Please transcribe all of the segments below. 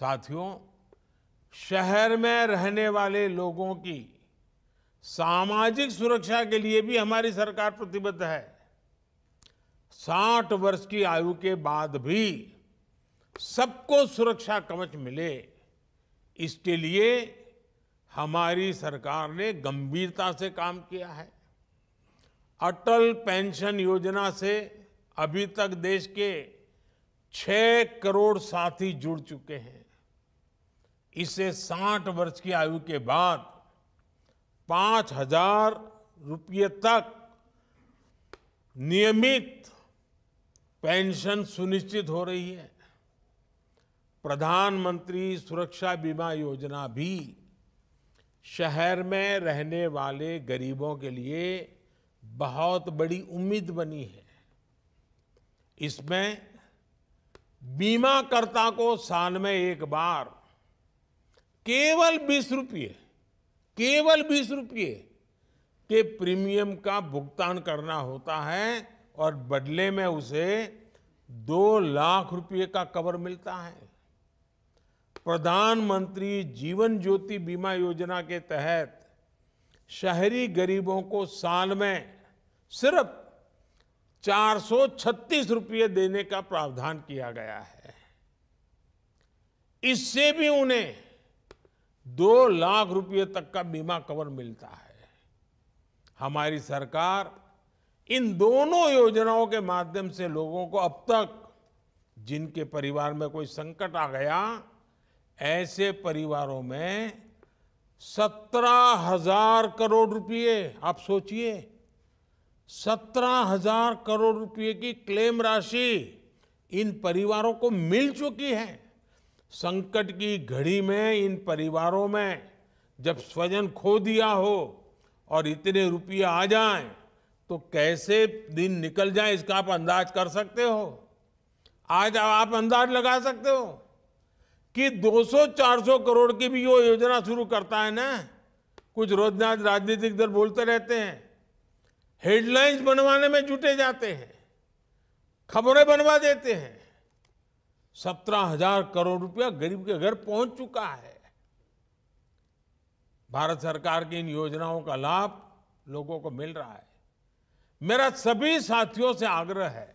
साथियों शहर में रहने वाले लोगों की सामाजिक सुरक्षा के लिए भी हमारी सरकार प्रतिबद्ध है 60 वर्ष की आयु के बाद भी सबको सुरक्षा कवच मिले इसके लिए हमारी सरकार ने गंभीरता से काम किया है अटल पेंशन योजना से अभी तक देश के 6 करोड़ साथी जुड़ चुके हैं इसे 60 वर्ष की आयु के बाद पांच हजार रुपये तक नियमित पेंशन सुनिश्चित हो रही है प्रधानमंत्री सुरक्षा बीमा योजना भी शहर में रहने वाले गरीबों के लिए बहुत बड़ी उम्मीद बनी है इसमें बीमाकर्ता को साल में एक बार केवल बीस रुपये केवल बीस रुपये के प्रीमियम का भुगतान करना होता है और बदले में उसे दो लाख रुपये का कवर मिलता है प्रधानमंत्री जीवन ज्योति बीमा योजना के तहत शहरी गरीबों को साल में सिर्फ चार रुपये देने का प्रावधान किया गया है इससे भी उन्हें दो लाख रुपए तक का बीमा कवर मिलता है हमारी सरकार इन दोनों योजनाओं के माध्यम से लोगों को अब तक जिनके परिवार में कोई संकट आ गया ऐसे परिवारों में सत्रह हजार करोड़ रुपए आप सोचिए सत्रह हजार करोड़ रुपए की क्लेम राशि इन परिवारों को मिल चुकी है संकट की घड़ी में इन परिवारों में जब स्वजन खो दिया हो और इतने रुपये आ जाएं तो कैसे दिन निकल जाए इसका आप अंदाज कर सकते हो आज आप अंदाज लगा सकते हो कि 200-400 करोड़ की भी वो योजना शुरू करता है ना कुछ रोजनाथ राजनीतिक दल बोलते रहते हैं हेडलाइंस बनवाने में जुटे जाते हैं खबरें बनवा देते हैं सत्रह हजार करोड़ रुपया गरीब के घर पहुंच चुका है भारत सरकार की इन योजनाओं का लाभ लोगों को मिल रहा है मेरा सभी साथियों से आग्रह है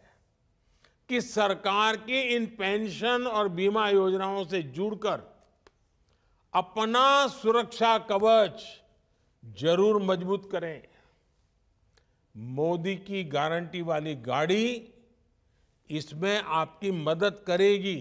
कि सरकार की इन पेंशन और बीमा योजनाओं से जुड़कर अपना सुरक्षा कवच जरूर मजबूत करें मोदी की गारंटी वाली गाड़ी इसमें आपकी मदद करेगी